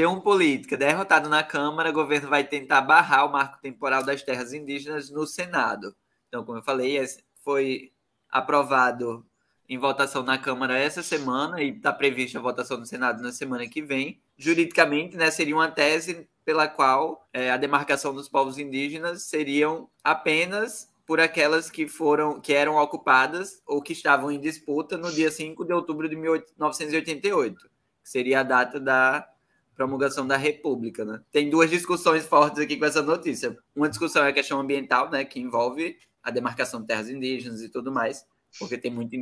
g Política. Derrotado na Câmara, o governo vai tentar barrar o marco temporal das terras indígenas no Senado. Então, como eu falei, é, foi aprovado em votação na Câmara essa semana e está prevista a votação no Senado na semana que vem. Juridicamente, né, seria uma tese pela qual é, a demarcação dos povos indígenas seriam apenas por aquelas que foram que eram ocupadas ou que estavam em disputa no dia 5 de outubro de 1988, que seria a data da promulgação da República, né? Tem duas discussões fortes aqui com essa notícia. Uma discussão é a questão ambiental, né, que envolve a demarcação de terras indígenas e tudo mais, porque tem muito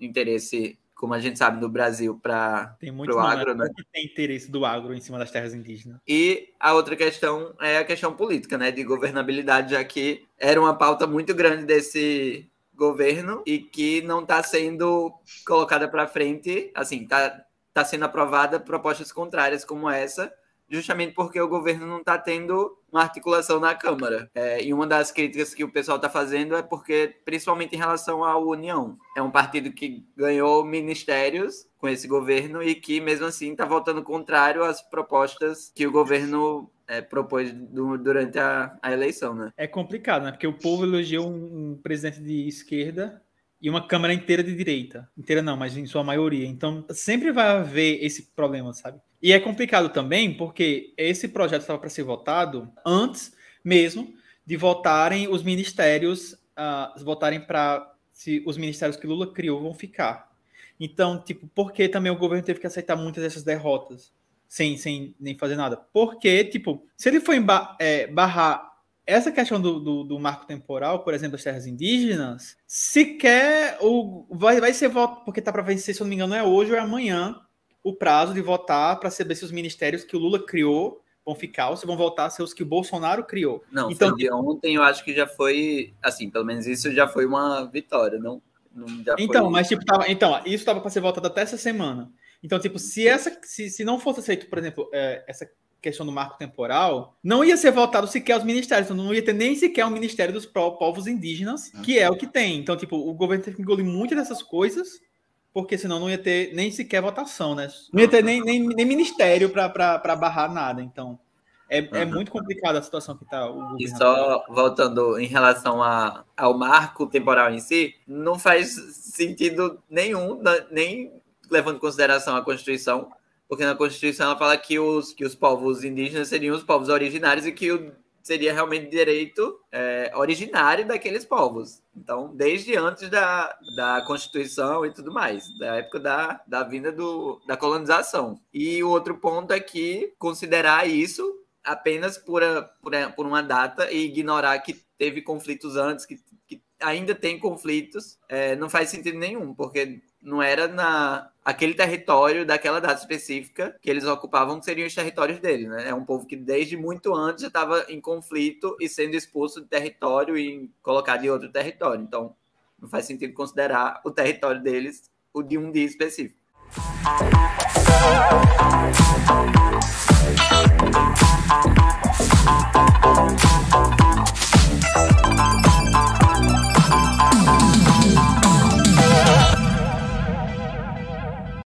interesse, como a gente sabe, no Brasil para o né? agro, né? Que tem interesse do agro em cima das terras indígenas. E a outra questão é a questão política, né, de governabilidade, já que era uma pauta muito grande desse governo e que não está sendo colocada para frente, assim, está está sendo aprovada propostas contrárias como essa, justamente porque o governo não está tendo uma articulação na Câmara. É, e uma das críticas que o pessoal está fazendo é porque, principalmente em relação à União, é um partido que ganhou ministérios com esse governo e que, mesmo assim, está votando contrário às propostas que o governo é, propôs do, durante a, a, eleição, né? É complicado, né? Porque o povo elogiou um, um presidente de esquerda e uma Câmara inteira de direita. Inteira não, mas em sua maioria. Então, sempre vai haver esse problema, sabe? E é complicado também porque esse projeto estava para ser votado antes mesmo de votarem os ministérios, uh, votarem para se os ministérios que Lula criou vão ficar. Então, tipo, por que também o governo teve que aceitar muitas dessas derrotas sem, sem nem fazer nada? Porque, tipo, se ele for é, eh, barrar essa questão do, do, do, marco temporal, por exemplo, das terras indígenas, sequer o, vai, vai ser voto, porque tá para vencer, se eu não me engano, é hoje ou é amanhã o prazo de votar para saber se os ministérios que o Lula criou vão ficar ou se vão voltar a ser é os que o Bolsonaro criou. Não, então é de ontem eu acho que já foi, assim, pelo menos isso já foi uma vitória, não? não então, foi... mas tipo, tava, então, isso estava para ser votado até essa semana. Então, tipo, se essa, se, se não fosse aceito, por exemplo, é, essa questão do marco temporal, não ia ser voltado sequer aos ministérios, então não ia ter nem sequer um ministério dos povos indígenas, ah, que é o que tem. Então, tipo, o governo tem que engolir muitas dessas coisas, porque senão não ia ter nem sequer votação, né? Não ia ah, ter tá. nem, nem, nem ministério para barrar nada. Então, é, é ah, muito tá. complicada a situação que está o E só voltando em relação a, ao marco temporal em si, não faz sentido nenhum, né, nem levando em consideração a Constituição, porque na Constituição ela fala que os, que os povos indígenas seriam os povos originários e que o, seria realmente direito é, originário daqueles povos. Então, desde antes da, da Constituição e tudo mais, da época da, da vinda do, da colonização. E o outro ponto é que considerar isso apenas por, a, por, a, por uma data e ignorar que teve conflitos antes, que, que ainda tem conflitos, é, não faz sentido nenhum, porque não era na aquele território daquela data específica que eles ocupavam que seriam os territórios dele, né? É um povo que desde muito antes já estava em conflito e sendo expulso de território e colocado em outro território. Então, não faz sentido considerar o território deles o de um dia específico.